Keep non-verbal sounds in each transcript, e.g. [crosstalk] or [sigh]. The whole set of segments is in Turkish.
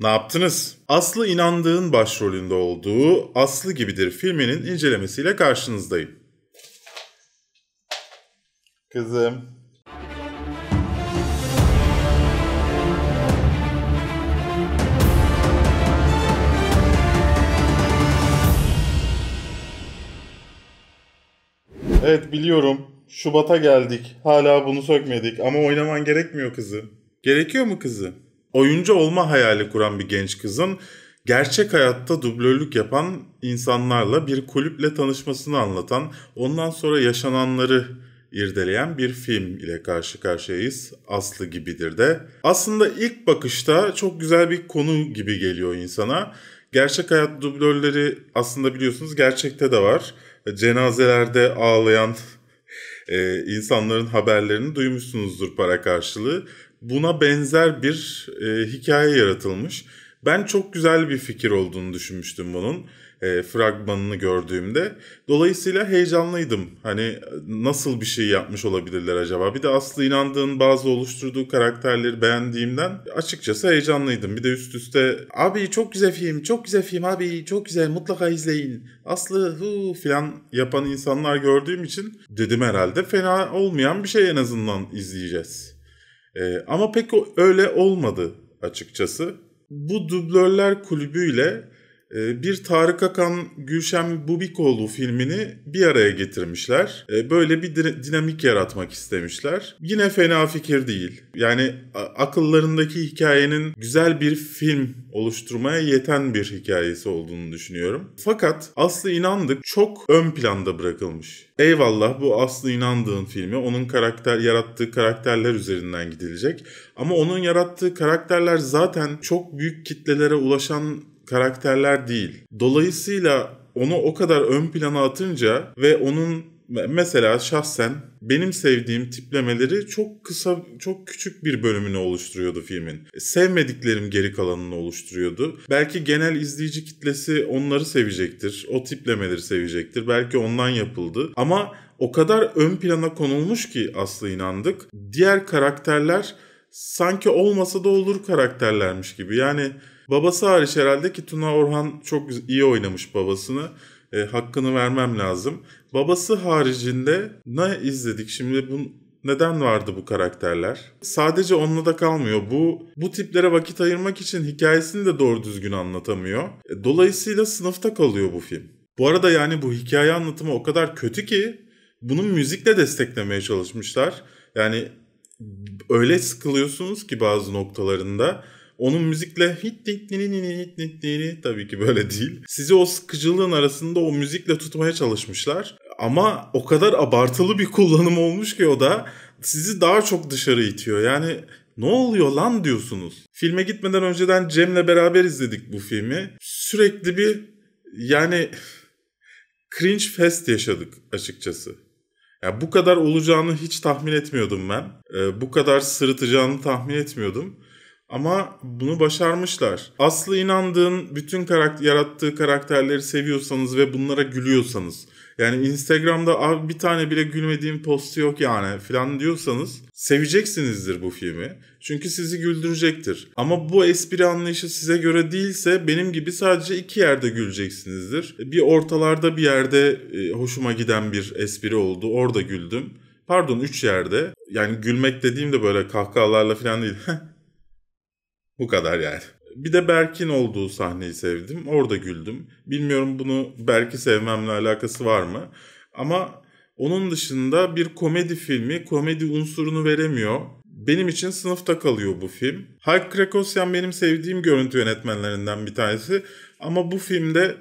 Ne yaptınız? Aslı inandığın başrolünde olduğu Aslı Gibidir filminin incelemesiyle karşınızdayım. Kızım. Evet biliyorum. Şubat'a geldik. Hala bunu sökmedik ama oynaman gerekmiyor kızı. Gerekiyor mu kızı? oyuncu olma hayali kuran bir genç kızın gerçek hayatta dublörlük yapan insanlarla bir kulüple tanışmasını anlatan, ondan sonra yaşananları irdeleyen bir film ile karşı karşıyayız. Aslı gibidir de. Aslında ilk bakışta çok güzel bir konu gibi geliyor insana. Gerçek hayat dublörleri aslında biliyorsunuz gerçekte de var. Cenazelerde ağlayan e, insanların haberlerini duymuşsunuzdur para karşılığı buna benzer bir e, hikaye yaratılmış. Ben çok güzel bir fikir olduğunu düşünmüştüm bunun e, fragmanını gördüğümde. Dolayısıyla heyecanlıydım. Hani nasıl bir şey yapmış olabilirler acaba? Bir de Aslı inandığın bazı oluşturduğu karakterleri beğendiğimden açıkçası heyecanlıydım. Bir de üst üste abi çok güzel film, çok güzel film abi, çok güzel mutlaka izleyin. Aslı hu filan yapan insanlar gördüğüm için dedim herhalde fena olmayan bir şey en azından izleyeceğiz. E, ama pek öyle olmadı açıkçası. Bu dublörler kulübüyle ee, bir Tarık Akan Gülşen Bubikoğlu filmini bir araya getirmişler. Ee, böyle bir dinamik yaratmak istemişler. Yine fena fikir değil. Yani akıllarındaki hikayenin güzel bir film oluşturmaya yeten bir hikayesi olduğunu düşünüyorum. Fakat Aslı İnandık çok ön planda bırakılmış. Eyvallah bu Aslı İnandığın filmi. Onun karakter yarattığı karakterler üzerinden gidilecek. Ama onun yarattığı karakterler zaten çok büyük kitlelere ulaşan karakterler değil. Dolayısıyla onu o kadar ön plana atınca ve onun mesela şahsen benim sevdiğim tiplemeleri çok kısa, çok küçük bir bölümünü oluşturuyordu filmin. Sevmediklerim geri kalanını oluşturuyordu. Belki genel izleyici kitlesi onları sevecektir. O tiplemeleri sevecektir. Belki ondan yapıldı. Ama o kadar ön plana konulmuş ki Aslı inandık. Diğer karakterler sanki olmasa da olur karakterlermiş gibi. Yani babası hariç herhalde ki Tuna Orhan çok iyi oynamış babasını. E, hakkını vermem lazım. Babası haricinde ne izledik şimdi bu neden vardı bu karakterler? Sadece onunla da kalmıyor. Bu bu tiplere vakit ayırmak için hikayesini de doğru düzgün anlatamıyor. E, dolayısıyla sınıfta kalıyor bu film. Bu arada yani bu hikaye anlatımı o kadar kötü ki bunu müzikle desteklemeye çalışmışlar. Yani öyle sıkılıyorsunuz ki bazı noktalarında. Onun müzikle hit hit hit hit hit tabii ki böyle değil. Sizi o sıkıcılığın arasında o müzikle tutmaya çalışmışlar. Ama o kadar abartılı bir kullanım olmuş ki o da sizi daha çok dışarı itiyor. Yani ne oluyor lan diyorsunuz. Filme gitmeden önceden Cem'le beraber izledik bu filmi. Sürekli bir yani [laughs] cringe fest yaşadık açıkçası. Ya bu kadar olacağını hiç tahmin etmiyordum ben. E, bu kadar sırıtacağını tahmin etmiyordum. Ama bunu başarmışlar. Aslı inandığın bütün karakter, yarattığı karakterleri seviyorsanız ve bunlara gülüyorsanız yani Instagram'da bir tane bile gülmediğim postu yok yani filan diyorsanız seveceksinizdir bu filmi. Çünkü sizi güldürecektir. Ama bu espri anlayışı size göre değilse benim gibi sadece iki yerde güleceksinizdir. Bir ortalarda bir yerde e, hoşuma giden bir espri oldu. Orada güldüm. Pardon üç yerde. Yani gülmek dediğim de böyle kahkahalarla falan değil. [laughs] bu kadar yani. Bir de Berk'in olduğu sahneyi sevdim. Orada güldüm. Bilmiyorum bunu Berk'i sevmemle alakası var mı? Ama onun dışında bir komedi filmi komedi unsurunu veremiyor. Benim için sınıfta kalıyor bu film. Hulk Krakosyan benim sevdiğim görüntü yönetmenlerinden bir tanesi. Ama bu filmde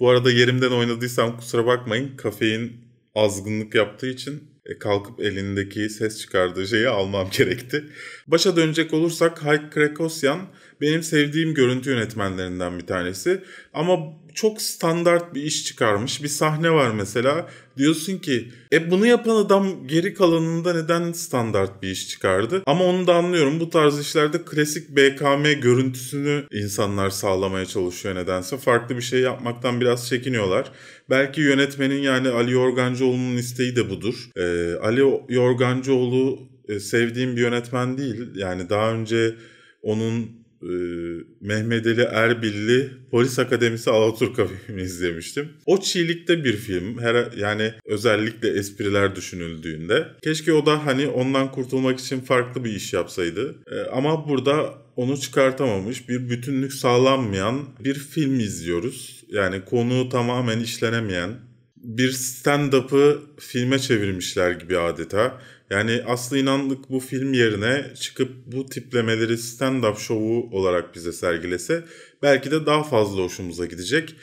bu arada yerimden oynadıysam kusura bakmayın. Kafein azgınlık yaptığı için e, kalkıp elindeki ses çıkardığı şeyi almam [laughs] gerekti. Başa dönecek olursak Hayk Krekosyan benim sevdiğim görüntü yönetmenlerinden bir tanesi. Ama çok standart bir iş çıkarmış. Bir sahne var mesela. Diyorsun ki e bunu yapan adam geri kalanında neden standart bir iş çıkardı? Ama onu da anlıyorum. Bu tarz işlerde klasik BKM görüntüsünü insanlar sağlamaya çalışıyor nedense. Farklı bir şey yapmaktan biraz çekiniyorlar. Belki yönetmenin yani Ali Yorgancıoğlu'nun isteği de budur. Ee, Ali Yorgancıoğlu e, sevdiğim bir yönetmen değil. Yani daha önce onun e, Mehmet Ali Erbilli Polis Akademisi Alaturka [laughs] filmi izlemiştim. O çiğlikte bir film. Her, yani özellikle espriler düşünüldüğünde. Keşke o da hani ondan kurtulmak için farklı bir iş yapsaydı. E, ama burada onu çıkartamamış, bir bütünlük sağlanmayan bir film izliyoruz. Yani konu tamamen işlenemeyen, bir stand-up'ı filme çevirmişler gibi adeta. Yani Aslı İnanlık bu film yerine çıkıp bu tiplemeleri stand-up şovu olarak bize sergilese belki de daha fazla hoşumuza gidecek.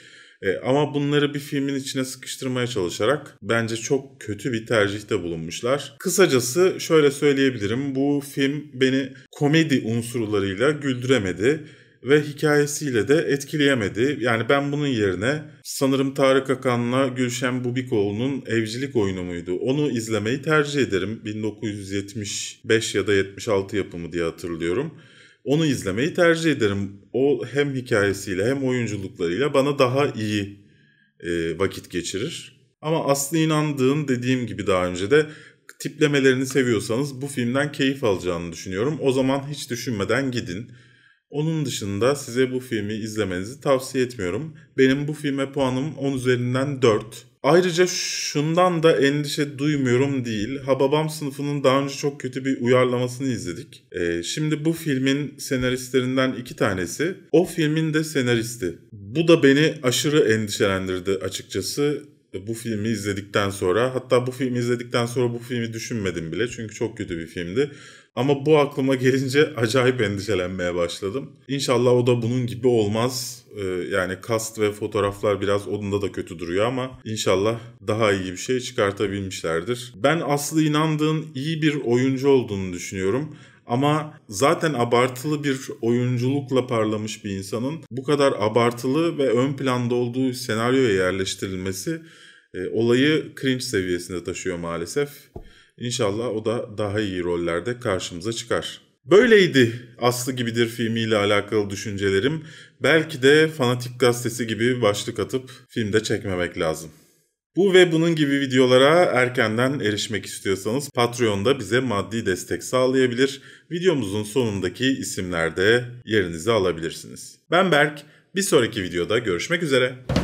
E, ama bunları bir filmin içine sıkıştırmaya çalışarak bence çok kötü bir tercihte bulunmuşlar. Kısacası şöyle söyleyebilirim. Bu film beni komedi unsurlarıyla güldüremedi ve hikayesiyle de etkileyemedi. Yani ben bunun yerine sanırım Tarık Akan'la Gülşen Bubikoğlu'nun Evcilik Oyunu muydu? Onu izlemeyi tercih ederim. 1975 ya da 76 yapımı diye hatırlıyorum. Onu izlemeyi tercih ederim. O hem hikayesiyle hem oyunculuklarıyla bana daha iyi e, vakit geçirir. Ama Aslı inandığın dediğim gibi daha önce de tiplemelerini seviyorsanız bu filmden keyif alacağını düşünüyorum. O zaman hiç düşünmeden gidin. Onun dışında size bu filmi izlemenizi tavsiye etmiyorum. Benim bu filme puanım 10 üzerinden 4. Ayrıca şundan da endişe duymuyorum değil. Hababam sınıfının daha önce çok kötü bir uyarlamasını izledik. Ee, şimdi bu filmin senaristlerinden iki tanesi o filmin de senaristi. Bu da beni aşırı endişelendirdi açıkçası bu filmi izledikten sonra hatta bu filmi izledikten sonra bu filmi düşünmedim bile çünkü çok kötü bir filmdi. Ama bu aklıma gelince [laughs] acayip endişelenmeye başladım. İnşallah o da bunun gibi olmaz. Ee, yani kast ve fotoğraflar biraz odunda da kötü duruyor ama inşallah daha iyi bir şey çıkartabilmişlerdir. Ben Aslı inandığın iyi bir oyuncu olduğunu düşünüyorum. Ama zaten abartılı bir oyunculukla parlamış bir insanın bu kadar abartılı ve ön planda olduğu senaryoya yerleştirilmesi e, olayı cringe seviyesinde taşıyor maalesef. İnşallah o da daha iyi rollerde karşımıza çıkar. Böyleydi Aslı Gibidir filmiyle alakalı düşüncelerim. Belki de Fanatik Gazetesi gibi başlık atıp filmde çekmemek lazım. Bu ve bunun gibi videolara erkenden erişmek istiyorsanız Patreon'da bize maddi destek sağlayabilir, videomuzun sonundaki isimlerde yerinizi alabilirsiniz. Ben Berk, bir sonraki videoda görüşmek üzere.